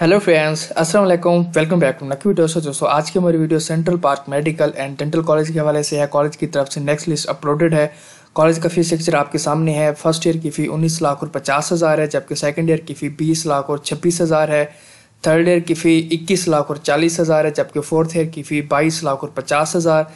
hello friends अस्सलाम वालेकुम welcome back to नकी वीडियो दोस्तों आज की हमारी video Central Park Medical and Dental College के हवाले से है कॉलेज की तरफ से नेक्स्ट लिस्ट अपलोडेड है कॉलेज का फीस स्ट्रक्चर आपके सामने है फर्स्ट ईयर की फ़ी उन्नीस लाख और पचास हज़ार है जबकि सेकेंड ईयर की फ़ी बीस लाख और छब्बीस हज़ार है थर्ड ईयर की फ़ी इक्कीस लाख और चालीस हज़ार है जबकि फोर्थ ईयर की फ़ी बाईस लाख और पचास हज़ार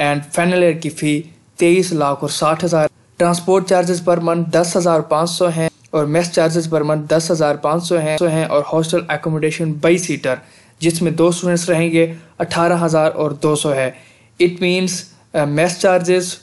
एंड फाइनल ईयर की फ़ी तेईस लाख और साठ हज़ार ट्रांसपोर्ट चार्जेस पर मंथ दस हज़ार पाँच सौ है और मेस चार्जेस पर मंथ दस हज़ार पाँच सौ हैं हैं और हॉस्टल एकोमोडेशन बाई सीटर जिसमें दो स्टूडेंट्स रहेंगे अठारह हज़ार और दो सौ है इट मीन्स मेस चार्जेस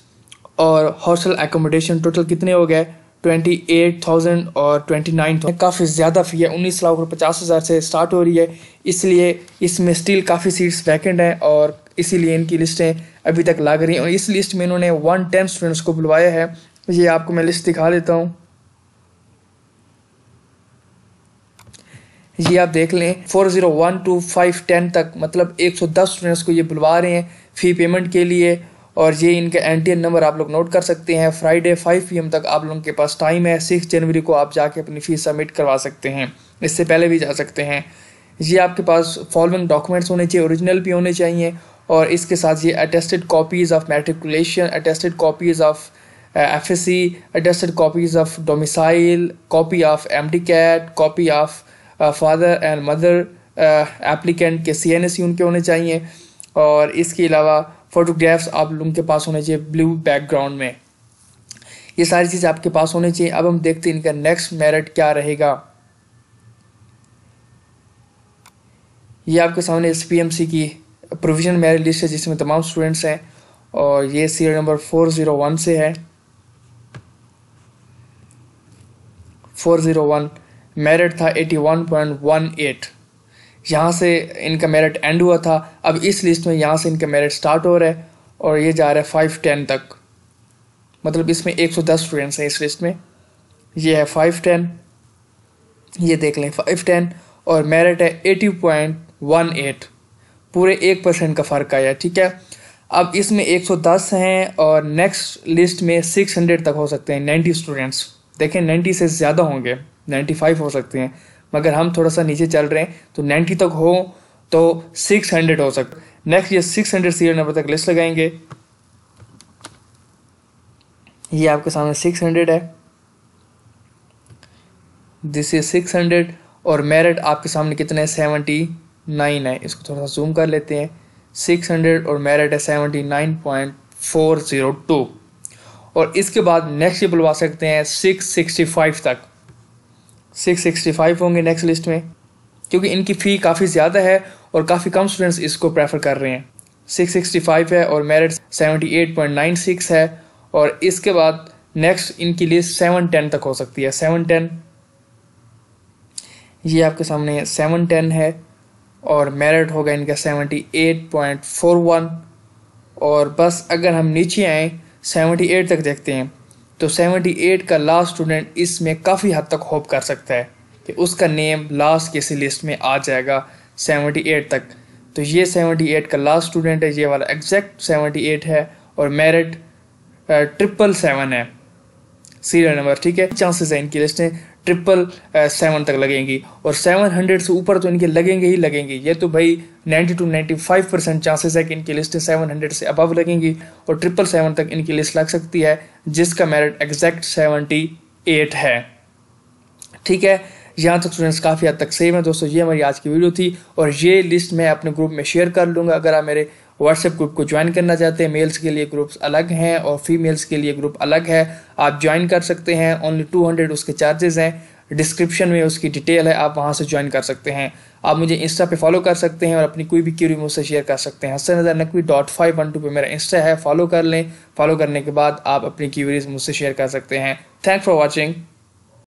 और हॉस्टल एकोमोडेशन टोटल कितने हो गए ट्वेंटी एट थाउजेंड और ट्वेंटी नाइन थाउजेंड काफ़ी ज़्यादा फी है उन्नीस लाख और पचास हज़ार से स्टार्ट हो रही है इसलिए इसमें स्टिल काफ़ी सीट्स वैकेंट हैं और इसीलिए इनकी लिस्टें अभी तक लाग रही हैं और इस लिस्ट में इन्होंने वन टेन स्टूडेंट्स को बुलवाया है ये आपको मैं लिस्ट दिखा देता हूँ ये आप देख लें four zero one two five ten तक मतलब एक सौ दस स्टूडेंट्स को ये बुलवा रहे हैं फ़ी पेमेंट के लिए और ये इनका एन टी एन नंबर आप लोग नोट कर सकते हैं फ्राइडे फाइव पी एम तक आप लोगों के पास टाइम है सिक्स जनवरी को आप जाके अपनी फ़ीस सबमिट करवा सकते हैं इससे पहले भी जा सकते हैं ये आपके पास फॉलोइंग डॉक्यूमेंट्स होने चाहिए ओरिजिनल भी होने चाहिए और इसके साथ ये attested copies of matriculation attested copies of F S C attested copies of domicile copy of M D CAT copy of father and mother applicant के सी एन एस उनके होने चाहिए और इसके अलावा फोटोग्राफ्स आप लोगों के पास होने चाहिए ब्लू बैकग्राउंड में ये सारी चीज़ आपके पास होनी चाहिए अब हम देखते हैं इनका नेक्स्ट मेरिट क्या रहेगा ये आपके सामने एस पी एम सी की प्रोविजन मेरिट लिस्ट है जिसमें तमाम स्टूडेंट्स हैं और ये serial number four zero one से है फोर ज़ीरो वन मेरिट था 81.18 यहाँ से इनका मेरिट एंड हुआ था अब इस लिस्ट में यहाँ से इनका मेरिट स्टार्ट हो रहा है और ये जा रहा है फाइव टेन तक मतलब इसमें 110 स्टूडेंट्स हैं इस लिस्ट में ये है फाइव टेन ये देख लें फाइव टेन और मेरिट है एटी पॉइंट वन एट पूरे एक परसेंट का फ़र्क आया ठीक है अब इसमें 110 हैं और नेक्स्ट लिस्ट में 600 तक हो सकते हैं 90 स्टूडेंट्स देखें 90 से ज़्यादा होंगे फाइव हो सकते हैं मगर हम थोड़ा सा नीचे चल रहे हैं तो नाइन्टी तक हो तो सिक्स हंड्रेड हो सकता नेक्स्ट ये हंड्रेड सीरियल नंबर तक लिस्ट लगाएंगे ये आपके सामने सिक्स हंड्रेड है दिस इज हंड्रेड और मेरिट आपके सामने कितना है सेवेंटी नाइन है इसको थोड़ा सा जूम कर लेते हैं सिक्स हंड्रेड और मेरिट है seventy nine point four zero two और इसके बाद नेक्स्ट ये बुलवा सकते हैं सिक्स सिक्सटी फाइव तक 665 होंगे नेक्स्ट लिस्ट में क्योंकि इनकी फ़ी काफ़ी ज़्यादा है और काफ़ी कम स्टूडेंट्स इसको प्रेफर कर रहे हैं 665 है और मेरिट 78.96 है और इसके बाद नेक्स्ट इनकी लिस्ट 710 तक हो सकती है 710 ये आपके सामने 710 है और मेरिट होगा इनका 78.41 और बस अगर हम नीचे आएँ 78 तक देखते हैं तो 78 का लास्ट स्टूडेंट इसमें काफ़ी हद तक होप कर सकता है कि उसका नेम लास्ट के लिस्ट में आ जाएगा 78 तक तो ये 78 का लास्ट स्टूडेंट है ये वाला एग्जैक्ट 78 है और मेरिट ट्रिपल सेवन है सीरियल नंबर ठीक है चांसेस है इनकी लिस्टें ट्रिपल सेवन तक लगेंगी और सेवन हंड्रेड से ऊपर तो इनके लगेंगे ही लगेंगे ये तो भाई ninety two ninety five percent chances है कि इनकी लिस्टें सेवन हंड्रेड से अबव लगेंगी और ट्रिपल सेवन तक इनकी लिस्ट लग सकती है जिसका मेरिट एग्जैक्ट सेवेंटी एट है ठीक है यहाँ तक स्टूडेंट्स काफ़ी हद तक सेम है दोस्तों ये हमारी आज की वीडियो थी और ये लिस्ट मैं अपने ग्रुप में शेयर कर लूँगा अगर आप मेरे व्हाट्सएप ग्रुप को ज्वाइन करना चाहते हैं मेल्स के लिए ग्रुप्स अलग हैं और फीमेल्स के लिए ग्रुप अलग है आप ज्वाइन कर सकते हैं ओनली टू हंड्रेड उसके चार्जेज़ हैं डिस्क्रिप्शन में उसकी डिटेल है आप वहाँ से ज्वाइन कर सकते हैं आप मुझे इंस्टा पे फॉलो कर सकते हैं और अपनी कोई भी क्यूरी मुझसे शेयर कर सकते हैं Hasan Nazar Naqvi dot five one two पर मेरा इंस्टा है फॉलो कर लें फॉलो करने के बाद आप अपनी क्यूरीज मुझसे शेयर कर सकते हैं थैंक फॉर वॉचिंग